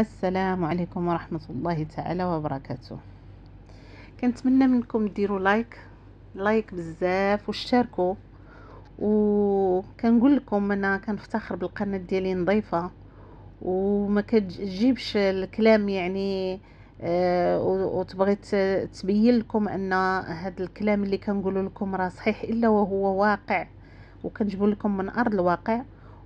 السلام عليكم ورحمة الله تعالى وبركاته كنتمنى منكم ديروا لايك لايك بزاف وشاركوا وكنقول لكم انا كنفتخر بالقناه ديالي نظيفه وما كتجيبش الكلام يعني آه وتبغي تبين لكم ان هذا الكلام اللي كنقول لكم راه صحيح الا وهو واقع وكنجبو لكم من ارض الواقع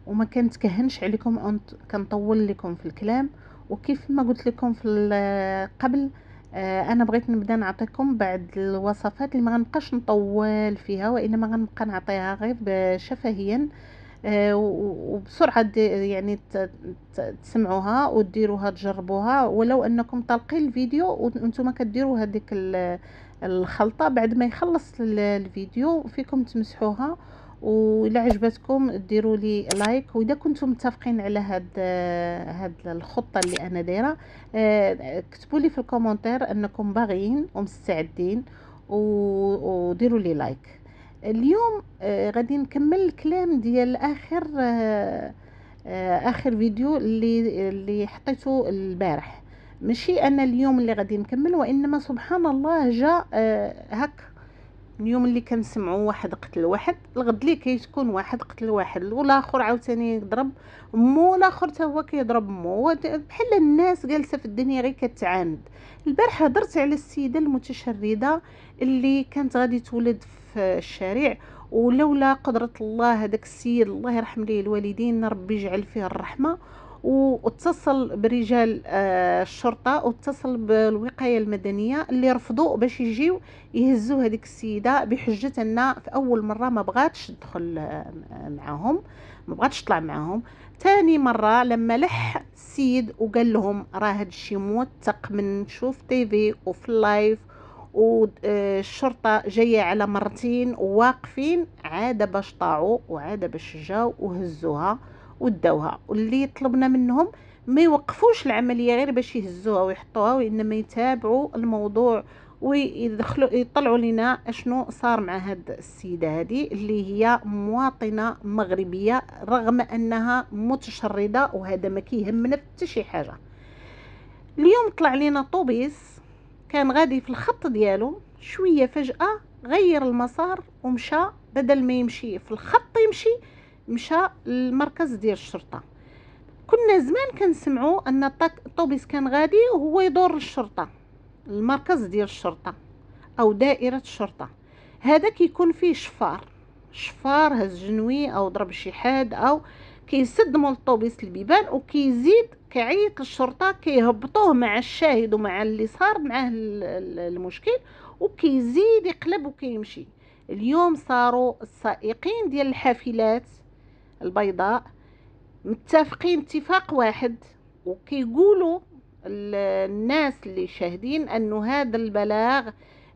وما كنتكهنش عليكم كنطول لكم في الكلام وكيف ما قلت لكم في قبل آه، انا بغيت نبدا نعطيكم بعض الوصفات اللي ما غنبقاش نطول فيها وانما غنبقى نعطيها غير شفهيا آه، وبسرعه يعني تسمعوها وديروها تجربوها ولو انكم طلقي الفيديو وانتم كديروا هذيك الخلطه بعد ما يخلص الفيديو فيكم تمسحوها وإلا عجبتكم ديروا لي لايك وإذا كنتم متفقين على هاد هاد الخطة اللي أنا دايرة آه، كتبوا لي في الكومنتير أنكم باغيين ومستعدين وديروا لي لايك اليوم آه، غادي نكمل الكلام ديال آخر آه، آخر فيديو اللي اللي حطيته البارح ماشي انا اليوم اللي غادي نكمل وانما سبحان الله جاء هك اليوم اللي كنسمعوا واحد قتل واحد الغد اللي كيكون واحد قتل واحد والاخر عاوتاني يضرب مو الاخر حتى هو كيضرب مو بحال الناس جالسه في الدنيا غير كتعاند البارحه هضرت على السيده المتشرده اللي كانت غادي تولد في الشارع ولولا قدره الله هذاك السيد الله يرحم ليه الوالدين ربي يجعل فيه الرحمه واتصل برجال آه، الشرطه واتصل بالوقايه المدنيه اللي رفضوا باش يجيو يهزوا هذيك السيده بحجه ان في اول مره ما بغاتش تدخل آه، معاهم ما بغاتش تطلع معاهم ثاني مره لما لح السيد وقال لهم راه هذا الشيء موثق من نشوف تيفي وفي اللايف والشرطه آه، جايه على مرتين واقفين عاد باش طاعوا وعاد باش جاو وهزوها وداوها واللي طلبنا منهم ما يوقفوش العمليه غير باش يهزوها ويحطوها وانما يتابعوا الموضوع ويدخلوا يطلعوا لنا اشنو صار مع هاد السيده هذه اللي هي مواطنه مغربيه رغم انها متشرده وهذا ما كيهمنا حتى شي حاجه اليوم طلع لنا طوبيس كان غادي في الخط ديالو شويه فجاه غير المسار ومشى بدل ما يمشي في الخط يمشي مشى للمركز ديال الشرطه كنا زمان كنسمعوا ان الطوبيس كان غادي وهو يدور للشرطه المركز ديال الشرطه او دائره الشرطه هذا كيكون فيه شفار شفار هز جنوي او ضرب شي حاد او مول الطوبيس البيبان وكيزيد كيعيط للشرطه كيهبطوه مع الشاهد ومع اللي صار معاه المشكل وكيزيد يقلب وكيمشي اليوم صاروا السائقين ديال الحافلات البيضاء متفقين اتفاق واحد وكيقولوا الناس اللي شاهدين انه هذا البلاغ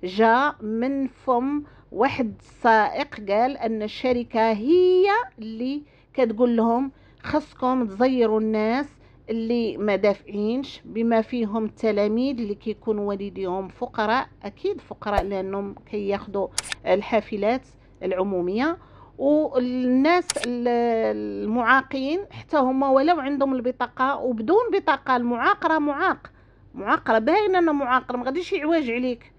جاء من فم واحد السائق قال ان الشركه هي اللي كتقول لهم خصكم تزيروا الناس اللي ما دافعينش بما فيهم التلاميذ اللي كيكون والديهم فقراء اكيد فقراء لانهم كياخذوا الحافلات العموميه والناس المعاقين حتى هما ولو عندهم البطاقه وبدون بطاقه المعاقره معاق معاقره باين انه معاقر ما غاديش يعواج عليك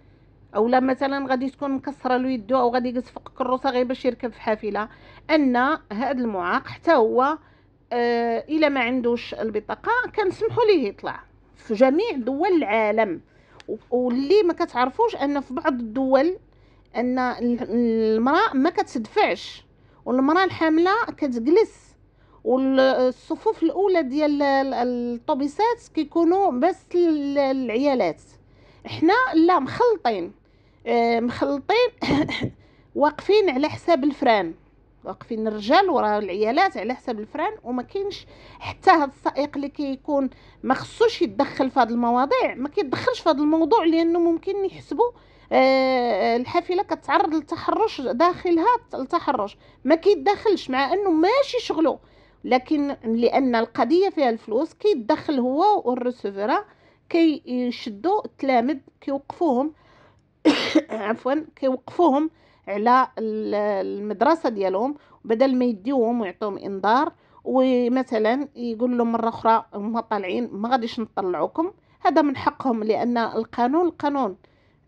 اولا مثلا غادي تكون مكسره له يدو او غادي يقص فوق الكروسه غير باش يركب في حافله ان هذا المعاق حتى هو آه الا ما عندوش البطاقه كنسمحوا ليه يطلع في جميع دول العالم واللي ما كتعرفوش ان في بعض الدول ان المراه ما كتدفعش والمراه الحامله كتجلس والصفوف الاولى ديال الطوبيسات كيكونوا بس العيالات حنا لا مخلطين آه، مخلطين واقفين على حساب الفران واقفين الرجال ورا العيالات على حساب الفران وما كاينش حتى هذا السائق اللي كيكون ما خصوش يتدخل في هذه المواضيع ما كيتدخلش في هذا الموضوع لانه ممكن يحسبوا آه،, آه الحافله كتعرض للتحرش داخلها التحرش ما كيتدخلش مع انه ماشي شغله لكن لان القضيه فيها الفلوس كيتدخل هو والريسيفرا كيشدوا التلامذ كيوقفوهم عفوا كيوقفوهم على المدرسة ديالهم بدل ما يديوهم ويعطوهم انذار ومثلا يقول لهم مرة اخرى هما طالعين ما غاديش نطلعوكم هذا من حقهم لان القانون القانون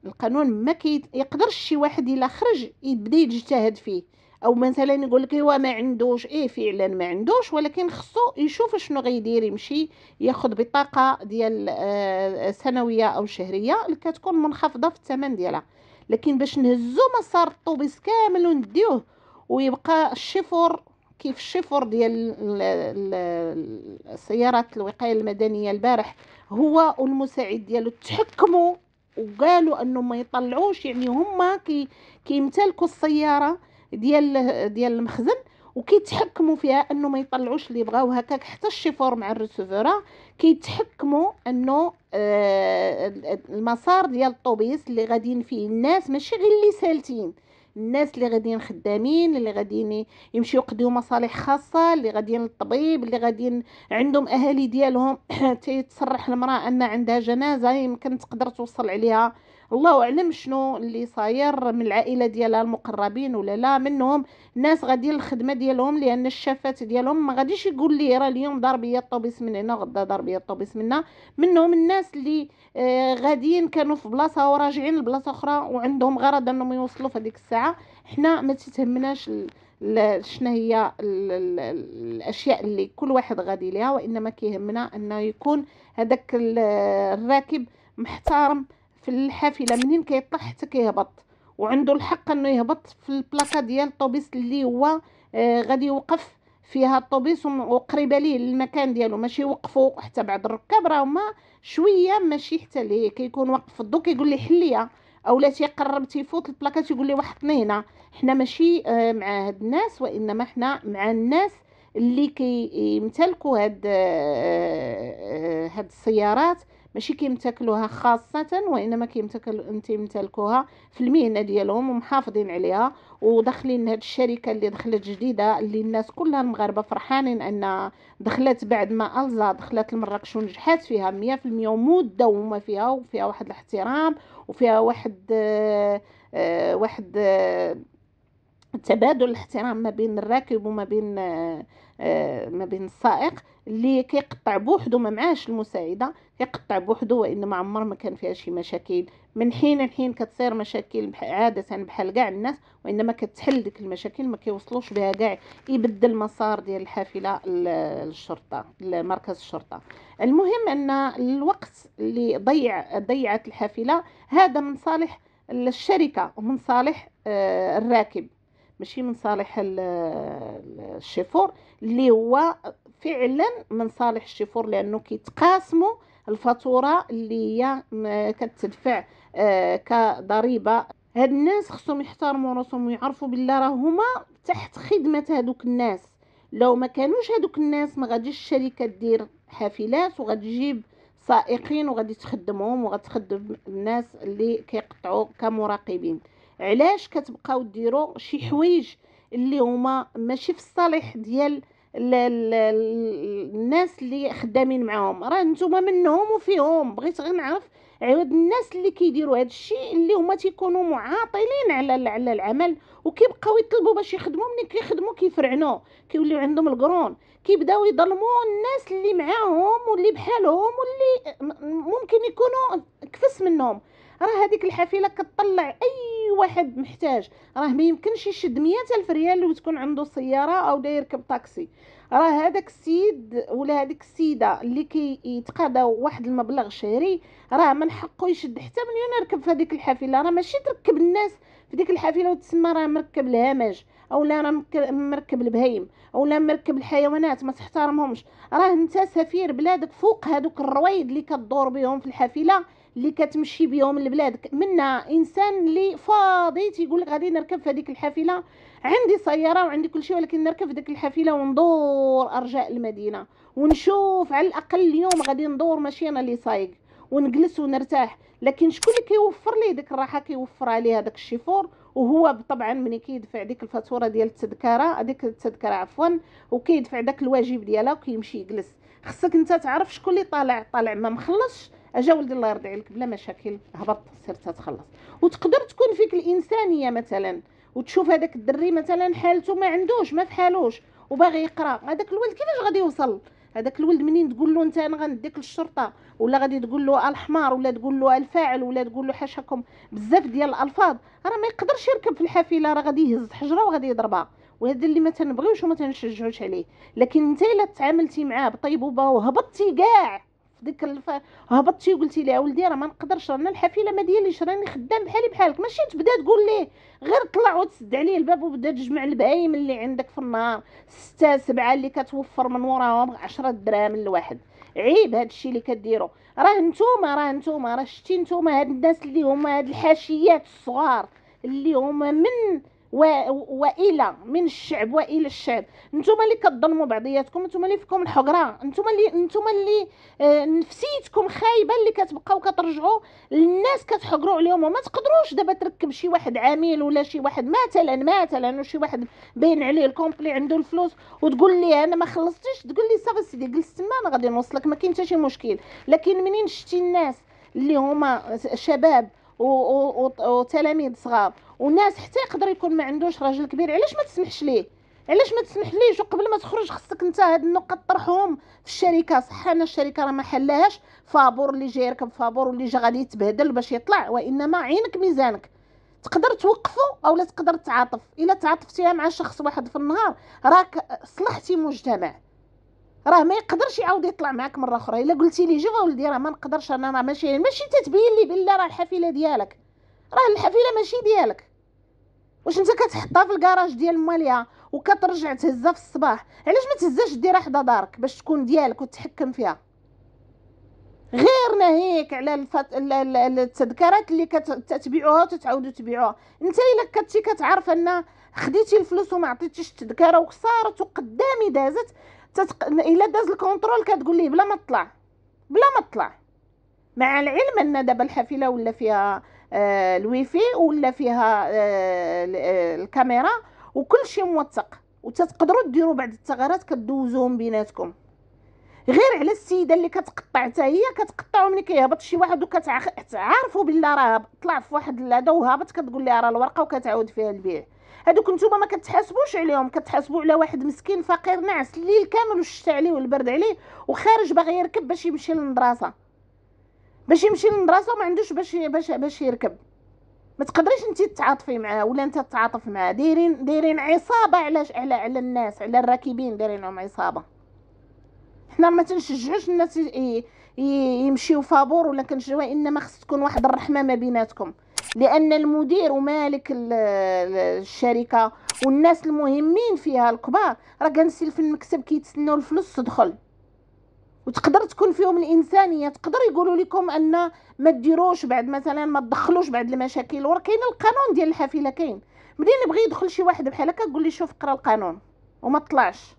القانون ما يقدرش شي واحد الا خرج يبدا يجتهد فيه او مثلا يقول لك هو ما عندوش ايه فعلا ما عندوش ولكن خصو يشوف شنو غيدير يمشي ياخذ بطاقه ديال آه، سنويه او شهريه اللي كتكون منخفضه في الثمن ديالها لكن باش نهزو مسار الطوبيس كامل ونديوه ويبقى الشفر كيف الشفر ديال السيارات الوقايه المدنيه البارح هو والمساعد ديالو تحكموا وقالوا انه ما يطلعوش يعني هما كي كيمتلكوا السياره ديال ديال المخزن وكيتحكموا فيها انه ما يطلعوش اللي بغاو هكاك حتى الشيفور مع الريسيفورا كيتحكموا انه آه، المسار ديال الطوبيس اللي غاديين فيه الناس ماشي غير اللي سالتين الناس اللي غاديين خدامين اللي غاديين يمشيو يقضيو مصالح خاصه اللي غاديين للطبيب اللي غاديين عندهم اهالي ديالهم تيتصرح المراه ان عندها جنازه يمكن تقدر توصل عليها الله اعلم شنو اللي صاير من العائله ديالها المقربين ولا لا منهم ناس غادي للخدمه ديالهم لان الشافات ديالهم ما غاديش يقول لي راه اليوم ضربيه الطوبيس من هنا غدا ضربيه الطوبيس من هنا منهم الناس اللي آه غاديين كانوا في بلاصه وراجعين لبلاصه اخرى وعندهم غرض انهم يوصلوا في هذيك الساعه حنا ما تتهمناش شنو هي الاشياء اللي كل واحد غادي ليها وانما كيهمنا انه يكون هذاك آه، الراكب محترم في الحافله منين كيطيح حتى كيهبط وعنده الحق انه يهبط في البلاكه ديال الطوبيس اللي هو آه غادي يوقف فيها الطوبيس وقريبه ليه المكان ديالو ماشي وقفوا حتى بعد الركاب راه هما شويه ماشي حتى ليه كيكون واقف في الضو كيقول لي حليه او لا تيقرب تيفوت البلاكه تيقول لي وحطني هنا حنا ماشي آه مع هاد الناس وانما حنا مع الناس اللي كيمتلكوا كي هاد آه،, آه هاد السيارات ماشي كيمتاكلوها خاصة وإنما كيمتاكلو تيمتلكوها في المهنة ديالهم ومحافظين عليها وداخلين هاد الشركة اللي دخلت جديدة اللي الناس كلها المغاربة فرحانين أن دخلت بعد ما ألزا دخلت لمراكش ونجحات فيها مية في المية ومدومة فيها وفيها واحد الاحترام وفيها واحد آه، آه، واحد آه، تبادل الاحترام ما بين الراكب وما بين آه، ما بين السائق اللي كيقطع بوحدو ما معاش المساعده كيقطع بوحدو وانما عمر ما كان فيها شي مشاكل من حين لحين كتصير مشاكل عاده بحال كاع الناس وانما كتحل ديك المشاكل ما كيوصلوش بها كاع يبدل المسار ديال الحافله للشرطه لمركز الشرطه المهم ان الوقت اللي ضيع ضيعت الحافله هذا من صالح الشركه ومن صالح آه، الراكب ماشي من صالح الشيفور اللي هو فعلا من صالح الشيفور لانه كيتقاسموا الفاتوره اللي هي كتدفع آه، كضريبه هاد الناس خصهم يحترموا راسهم ويعرفوا بالله راه هما تحت خدمه هادوك الناس لو ما كانوش هادوك الناس ما غاديش الشركه دير حافلات وغتجيب سائقين وغادي تخدمهم وغتخدم الناس اللي كيقطعوا كمراقبين علاش كتبقاو ديروا شي حوايج اللي هما ماشي في الصالح ديال الناس اللي خدامين معاهم راه نتوما منهم وفيهم بغيت غير نعرف عوض الناس اللي كيديروا هذا الشيء اللي هما تيكونوا معاطلين على على العمل وكيبقاو يطلبوا باش يخدموا ملي كيخدموا كيفرعنوا كيوليو عندهم القرون كيبداو يظلموا الناس اللي معاهم واللي بحالهم واللي ممكن يكونوا كفس منهم راه هذيك الحافله كتطلع اي واحد محتاج راه ما يمكنش يشد مية الف ريال وتكون عنده سياره او دا يركب طاكسي راه هذاك السيد ولا هذيك السيده اللي كيتقاضى واحد المبلغ شهري راه من حقه يشد حتى مليون يركب في هذيك الحافله راه ماشي تركب الناس في ديك الحافله وتسمى راه مركب الهمج اولا راه مركب البهايم اولا مركب الحيوانات ما تحترمهمش راه انت سفير بلادك فوق هذوك الرويد اللي كدور بهم في الحافله اللي كتمشي بهم لبلادك منا انسان اللي فاضي تيقول لك غادي نركب في هذيك الحافله عندي سياره وعندي كل شيء ولكن نركب في ديك الحافله وندور ارجاء المدينه ونشوف على الاقل اليوم غادي ندور ماشي انا اللي سايق ونجلس ونرتاح لكن شكون اللي كيوفر ليه ديك الراحه كيوفرها ليه هذاك الشيفور وهو طبعا ملي كيدفع ديك الفاتوره ديال التذكره هذيك التذكره عفوا وكيدفع داك الواجب ديالها وكيمشي يجلس خصك انت تعرف شكون اللي طالع طالع ما مخلصش اجا ولدي الله يرضي عليك بلا مشاكل هبط سير تخلص وتقدر تكون فيك الانسانيه مثلا وتشوف هذاك الدري مثلا حالته ما عندوش ما في حالوش وباغي يقرا هذاك الولد كيفاش غادي يوصل هذاك الولد منين تقول له انت انا غنديك للشرطه ولا غادي تقول له الحمار ولا تقول له الفاعل ولا تقول له حاشاكم بزاف ديال الالفاظ راه ما يقدرش يركب في الحافله راه غادي يهز حجره وغادي يضربها وهذا اللي ما تنبغيوش وما تنشجعوش عليه لكن انت الا تعاملتي معاه بطيبوبه وهبطتي كاع في ديك الف... هبطتي وقلتي لها ولدي راه ما نقدرش رانا الحافله ما دياليش راني خدام بحالي بحالك ماشي تبدا تقول ليه غير طلع وتسد عليه الباب وبدا تجمع البهايم اللي عندك في النهار ستة سبعة اللي كتوفر من وراهم عشرة دراهم الواحد عيب هذا الشيء اللي كديروا راه نتوما راه نتوما راه شتي نتوما هاد الناس اللي هما هاد الحاشيات الصغار اللي هما من والى من الشعب والى الشعب نتوما اللي كتظلموا بعضياتكم نتوما اللي فيكم الحقره نتوما اللي نتوما اللي آه، نفسيتكم خايبه اللي كتبقاو كترجعوا للناس كتحقروا عليهم وما تقدروش دابا تركب شي واحد عميل ولا شي واحد مثلا مثلا وشي واحد باين عليه الكومبلي عنده الفلوس وتقول لي انا ما خلصتيش تقول لي صافي سيدي جلست تما انا غادي نوصلك ما كاين حتى شي مشكل لكن منين شتي الناس اللي هما شباب وتلاميذ صغار وناس حتى يقدر يكون ما عندوش راجل كبير علاش ما تسمحش ليه علاش ما تسمحليش وقبل ما تخرج خصك انت هاد النقط طرحهم في الشركه صح انا الشركه راه ما حلاهاش فابور اللي جاي يركب فابور واللي جا غادي يتبهدل باش يطلع وانما عينك ميزانك تقدر توقفو او لا تقدر تعاطف الا تعاطفتيها مع شخص واحد في النهار راك صلحتي مجتمع راه ما يقدرش يعاود يطلع معاك مره اخرى الا قلتي لي جوج ولدي راه ما نقدرش انا راه ماشي ماشي تتبين لي بالله راه الحافله ديالك راه الحافله ماشي ديالك واش انت كتحطها في الكراج ديال ماليا وكترجع تهزها في الصباح علاش ما تهزاش ديرها حدا دارك باش تكون ديالك وتتحكم فيها غير ناهيك على الفت... التذكارات اللي كتبيعوها وتتعاودوا تبيعوها انت الا كنتي كتعرف ان خديتي الفلوس وما عطيتيش التذكاره وخسرت وقدامي دازت تتق... الا داز الكونترول كتقول ليه بلا ما تطلع بلا ما تطلع مع العلم ان دابا الحافله ولا فيها آه الويفي ولا فيها آه الكاميرا وكل شيء موثق وتتقدروا ديروا بعض التغيرات كدوزوهم بيناتكم غير على السيده اللي كتقطع حتى هي كتقطع ملي كيهبط شي واحد وكتعرفو بالله راه طلع في واحد هذا وهبط كتقول لها راه الورقه وكتعاود فيها البيع هادوك نتوما ما كتحاسبوش عليهم كتحاسبوا على واحد مسكين فقير ناعس الليل كامل والشتا عليه والبرد عليه وخارج باغي يركب باش يمشي للمدرسه باش يمشي للمدرسه وما عندوش باش باش باش يركب ما تقدريش انت تتعاطفي معاه ولا انت تتعاطف معاه دايرين دايرين عصابه على على على الناس على الراكبين دايرينهم عصابه حنا ما تنشجعوش الناس يمشيو فابور ولا كنشجعوا انما خص تكون واحد الرحمه ما بيناتكم لان المدير ومالك الشركه والناس المهمين فيها الكبار راه كنسيل في المكتب كيتسناو الفلوس تدخل وتقدر تكون فيهم الانسانيه تقدر يقولوا لكم ان ما ديروش بعد مثلا ما تدخلوش بعد المشاكل وراه كاين القانون ديال الحافله كاين ملي نبغي يدخل شي واحد بحال هكا قول لي شوف قرا القانون وما طلعش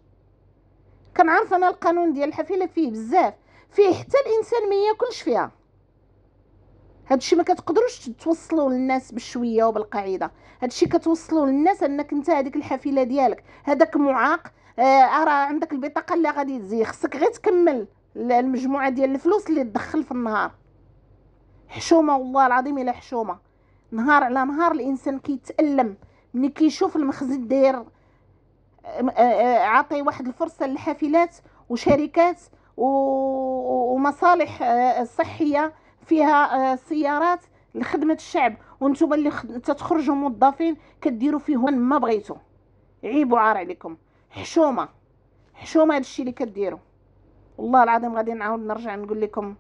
كنعرف انا القانون ديال الحفيله فيه بزاف فيه حتى الانسان ما ياكلش فيها هادشي ما كتقدروش توصلوا للناس بالشويه وبالقاعده هادشي كتوصلوا للناس انك انت هذيك الحفيله ديالك هذاك معاق اه راه عندك البطاقه اللي غادي تزي خصك غير تكمل المجموعه ديال الفلوس اللي تدخل في النهار حشومه والله العظيم الا حشومه نهار على نهار الانسان كيتالم ملي كيشوف المخزن داير آه، آه، عطي واحد الفرصة للحافلات وشركات ومصالح آه، صحية فيها سيارات لخدمة الشعب وانتم اللي تتخرجوا موظفين كديروا فيهم ما بغيتوا عيب وعار عليكم حشومة حشومة هذا الشيء اللي كديروا والله العظيم غادي نعاود نرجع نقول لكم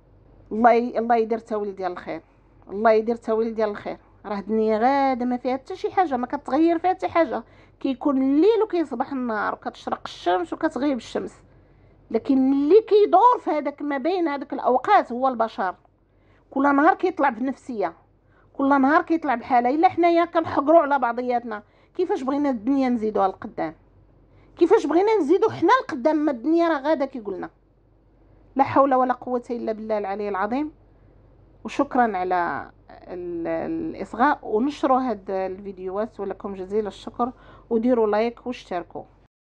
الله ي... الله يدير تاويل ديال الخير الله يدير تاويل ديال الخير راه الدنيا غاده ما فيها حتى شي حاجه ما كتغير فيها حتى حاجه كيكون الليل وكيصبح النهار وكتشرق الشمس وكتغيب الشمس لكن اللي كيدور في هذاك ما بين هذاك الاوقات هو البشر كل نهار كيطلع بنفسيه كل نهار كيطلع بحاله الا حنايا كنحقروا على بعضياتنا كيفاش بغينا الدنيا نزيدوها لقدام كيفاش بغينا نزيدو حنا لقدام ما الدنيا راه غادا كيقولنا لا حول ولا قوه الا بالله العلي العظيم وشكرا على الاصغاء ونشروا هاد الفيديوهات ولكم جزيل الشكر وديروا لايك واشتركوا